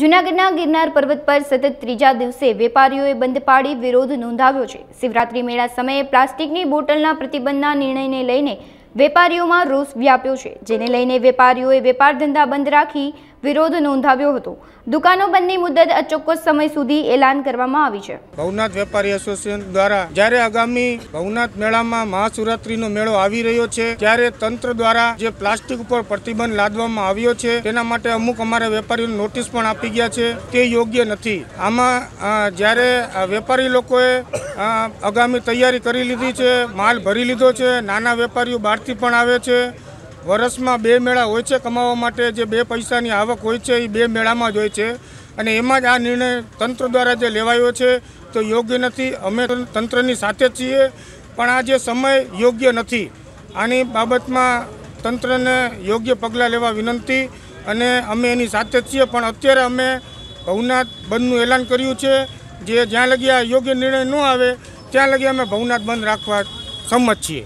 જૂનાગઢના ગિરનાર પર્વત પર સતત ત્રીજા દિવસે વેપારીઓએ બંધ પાડી વિરોધ નોંધાવ્યો છે શિવરાત્રી મેળા સમયે પ્લાસ્ટિકની બોટલના પ્રતિબંધના નિર્ણયને લઈને વેપારીઓમાં રોષ વ્યાપ્યો છે જેને લઈને વેપારીઓએ વેપાર ધંધા બંધ રાખી વિરોધ નોંધાવ્યો હતો દુકાનો બંધની મુદત અચોક્કસ સમય સુધી એલાન કરવામાં આવી છે ભવનાથ વેપારી એસોસિએશન દ્વારા જ્યારે આગામી ભવનાથ મેળામાં મહાશિવરાત્રીનો મેળો આવી રહ્યો છે ત્યારે તંત્ર દ્વારા જે પ્લાસ્ટિક ઉપર પ્રતિબંધ લાદવામાં આવ્યો છે તેના માટે અમુક અમારા વેપારીઓને નોટિસ પણ આપી ગયા છે તે યોગ્ય નથી આમાં જ્યારે વેપારી લોકોએ આગામી તૈયારી કરી લીધી છે માલ ભરી લીધો છે નાના વેપારીઓ બહારથી પણ આવે છે વરસમાં બે મેળા હોય છે કમાવા માટે જે બે પૈસાની આવક હોય છે એ બે મેળામાં જ હોય છે અને એમાં જ આ નિર્ણય તંત્ર દ્વારા જે લેવાયો છે તો યોગ્ય નથી અમે તંત્રની સાથે છીએ પણ આ જે સમય યોગ્ય નથી આની બાબતમાં તંત્રને યોગ્ય પગલાં લેવા વિનંતી અને અમે એની સાથે જ છીએ પણ અત્યારે અમે ભવનાથ બંધનું એલાન કર્યું છે જે જ્યાં લગી આ યોગ્ય નિર્ણય ન આવે ત્યાં લગી અમે ભવનાથ બંધ રાખવા સંમત છીએ